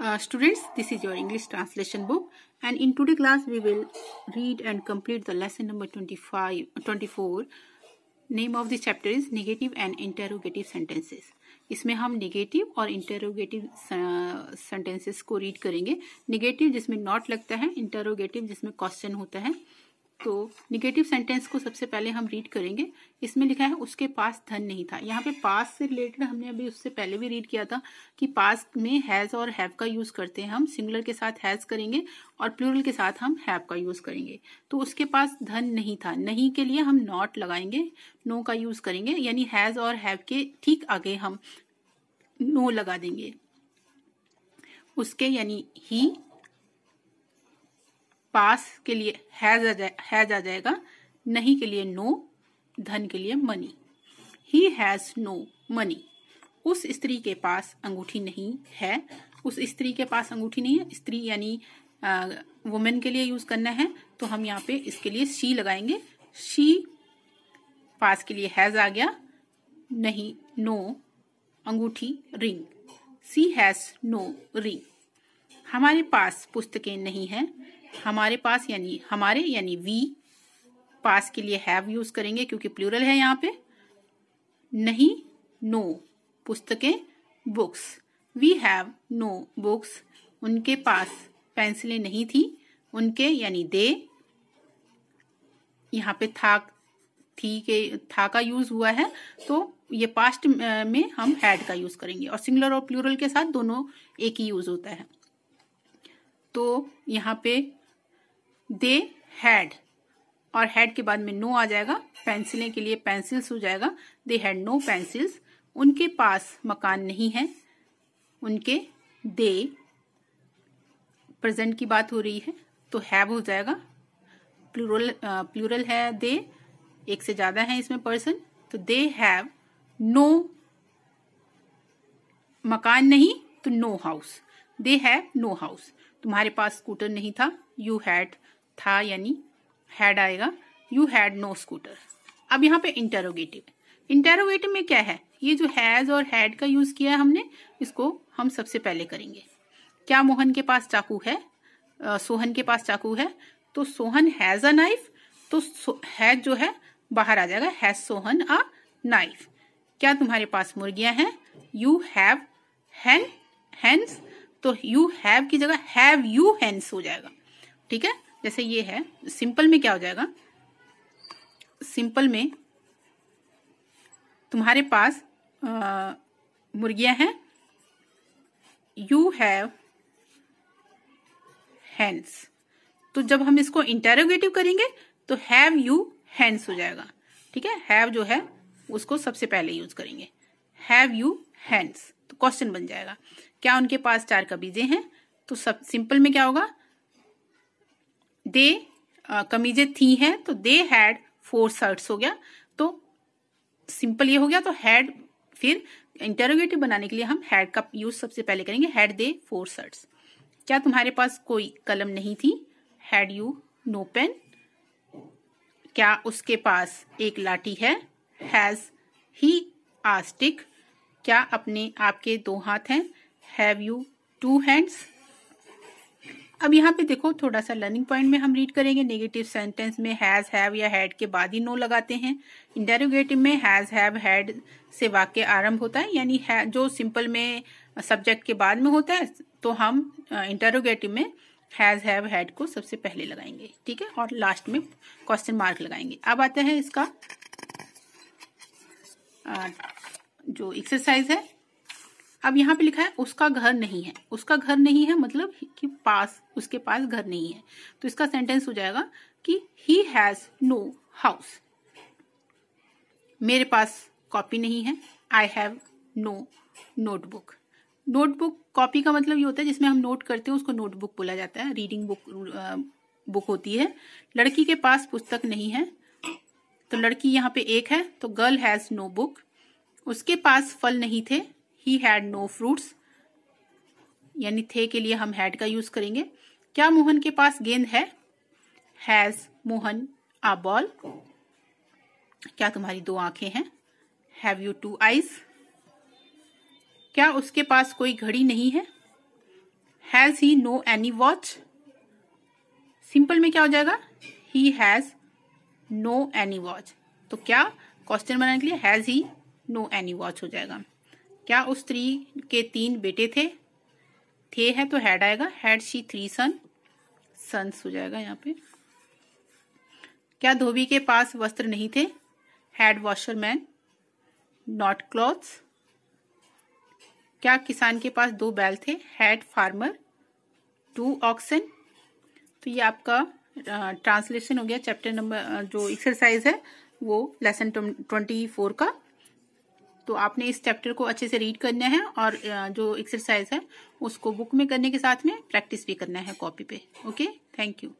Uh, students, this is your English translation book and in today class we will read and complete the lesson number 25, 24. Name of the chapter is negative and interrogative sentences. इसमें हम negative और interrogative sentences को read करेंगे negative जिसमें not लगता है interrogative जिसमें question होता है तो निगेटिव सेंटेंस को सबसे पहले हम रीड करेंगे इसमें लिखा है उसके पास धन नहीं था यहाँ पे पास से रिलेटेड हमने अभी उससे पहले भी रीड किया था कि पास में हैज़ और हैव का यूज़ करते हैं हम सिंगुलर के साथ हैज़ करेंगे और प्लूरल के साथ हम हैव का यूज़ करेंगे तो उसके पास धन नहीं था नहीं के लिए हम नॉट लगाएंगे नो का यूज़ करेंगे यानी हैज़ और हैव के ठीक आगे हम नो लगा देंगे उसके यानी ही पास के लिए हैज आ जाए हैज आ जाएगा नहीं के लिए नो धन के लिए money he has no money उस स्त्री के पास अंगूठी नहीं है उस स्त्री के पास अंगूठी नहीं है स्त्री यानी वुमेन के लिए यूज करना है तो हम यहाँ पे इसके लिए शी लगाएंगे शी पास के लिए हैज आ गया नहीं नो अंगूठी ring she has no ring हमारे पास पुस्तकें नहीं है हमारे पास यानी हमारे यानी वी पास के लिए हैव यूज करेंगे क्योंकि प्लूरल है यहाँ पे नहीं नो पुस्तकें books we have no books उनके पास पेंसिलें नहीं थी उनके यानी दे यहाँ पे था थी के था का यूज हुआ है तो ये पास्ट में हम हैड का यूज करेंगे और सिंगुलर और प्लूरल के साथ दोनों एक ही यूज होता है तो यहाँ पे दे हैड और हैड के बाद में नो आ जाएगा पेंसिलें के लिए पेंसिल्स हो जाएगा दे हैड नो पेंसिल्स उनके पास मकान नहीं है उनके दे प्रेजेंट की बात हो रही है तो हैव हो जाएगा प्लूरल प्लूरल है दे एक से ज्यादा है इसमें पर्सन तो दे हैव नो मकान नहीं तो no house they have no house तुम्हारे पास स्कूटर नहीं था यू हैड था यानी हैड आएगा यू हैड नो स्कूटर अब यहाँ पे इंटेरोगेटिव इंटेरोगेटिव में क्या है ये जो हैज और हैड का यूज किया है हमने इसको हम सबसे पहले करेंगे क्या मोहन के पास चाकू है आ, सोहन के पास चाकू है तो सोहन हैज अ नाइफ तो हैज जो है बाहर आ जाएगा हैज सोहन अ नाइफ क्या तुम्हारे पास मुर्गियां हैं यू हैव हैन हैंस तो यू हैव की जगह हैव यू हैंस हो जाएगा ठीक है जैसे ये है सिंपल में क्या हो जाएगा सिंपल में तुम्हारे पास मुर्गियां हैं यू हैव हैंड्स तो जब हम इसको इंटेरोगेटिव करेंगे तो हैव यू हैंड्स हो जाएगा ठीक है हैव जो है उसको सबसे पहले यूज करेंगे हैव यू हैंड्स तो क्वेश्चन बन जाएगा क्या उनके पास चार कबीजे हैं तो सब सिंपल में क्या होगा दे कमीजे थी हैं तो दे हैड फोर शर्ट्स हो गया तो सिंपल ये हो गया तो हैड फिर इंटेरोगेटिव बनाने के लिए हम हैड का यूज सबसे पहले करेंगे हैड दे फोर शर्ट्स क्या तुम्हारे पास कोई कलम नहीं थी हैड यू नो पेन क्या उसके पास एक लाठी है हैज ही आस्टिक क्या अपने आपके दो हाथ हैं हैव यू टू हैंड्स अब यहाँ पे देखो थोड़ा सा लर्निंग पॉइंट में हम रीड करेंगे नेगेटिव सेंटेंस में हैज हैव या हैड के बाद ही नो लगाते हैं इंटेरोगेटिव में हैज हैव हैड से वाक्य आरंभ होता है यानी जो सिंपल में सब्जेक्ट के बाद में होता है तो हम इंटेरोगेटिव में हैज हैव हैड को सबसे पहले लगाएंगे ठीक है और लास्ट में क्वेश्चन मार्क लगाएंगे अब आता है इसका जो एक्सरसाइज है अब यहाँ पे लिखा है उसका घर नहीं है उसका घर नहीं है मतलब कि पास उसके पास घर नहीं है तो इसका सेंटेंस हो जाएगा कि ही हैज नो हाउस मेरे पास कॉपी नहीं है I have no notebook notebook copy का मतलब ये होता है जिसमें हम नोट करते हैं उसको नोटबुक बोला जाता है रीडिंग बुक बुक होती है लड़की के पास पुस्तक नहीं है तो लड़की यहाँ पे एक है तो गर्ल हैज नो बुक उसके पास फल नहीं थे ही हैड नो फ्रूट्स यानी थे के लिए हम हैड का यूज करेंगे क्या मोहन के पास गेंद है हैज मोहन आ बॉल क्या तुम्हारी दो आंखें हैं हैव यू टू आईज क्या उसके पास कोई घड़ी नहीं है has he no any watch simple में क्या हो जाएगा he has no any watch तो क्या क्वेश्चन बनाने के लिए has he no any watch हो जाएगा क्या उस स्त्री के तीन बेटे थे थे है तो हैड आएगा had she three son sons हो जाएगा यहाँ पे क्या धोबी के पास वस्त्र नहीं थे हैड वॉशरमैन नॉट क्लॉथ क्या किसान के पास दो बैल थे हैड फार्मर टू ऑक्सन तो ये आपका ट्रांसलेशन हो गया चैप्टर नंबर जो एक्सरसाइज है वो लेसन ट्वेंटी फोर का तो आपने इस चैप्टर को अच्छे से रीड करना है और जो एक्सरसाइज है उसको बुक में करने के साथ में प्रैक्टिस भी करना है कॉपी पे ओके थैंक यू